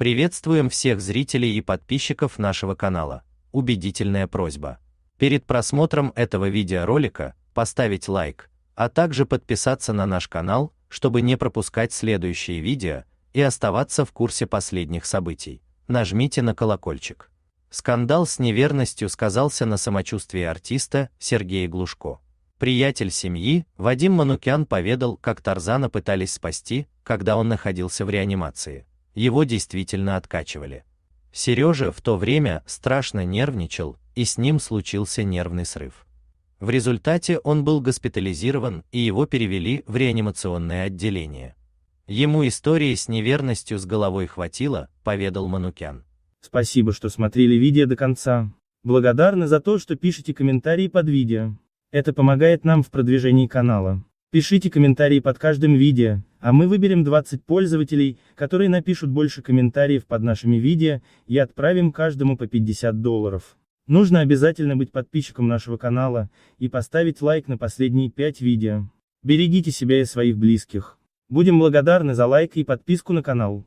Приветствуем всех зрителей и подписчиков нашего канала. Убедительная просьба. Перед просмотром этого видеоролика поставить лайк, а также подписаться на наш канал, чтобы не пропускать следующие видео и оставаться в курсе последних событий. Нажмите на колокольчик. Скандал с неверностью сказался на самочувствии артиста Сергея Глушко. Приятель семьи Вадим Манукян поведал, как Тарзана пытались спасти, когда он находился в реанимации его действительно откачивали. Сережа в то время страшно нервничал, и с ним случился нервный срыв. В результате он был госпитализирован и его перевели в реанимационное отделение. Ему истории с неверностью с головой хватило, поведал Манукян. Спасибо, что смотрели видео до конца. Благодарны за то, что пишите комментарии под видео. Это помогает нам в продвижении канала. Пишите комментарии под каждым видео, а мы выберем 20 пользователей, которые напишут больше комментариев под нашими видео, и отправим каждому по 50 долларов. Нужно обязательно быть подписчиком нашего канала, и поставить лайк на последние 5 видео. Берегите себя и своих близких. Будем благодарны за лайк и подписку на канал.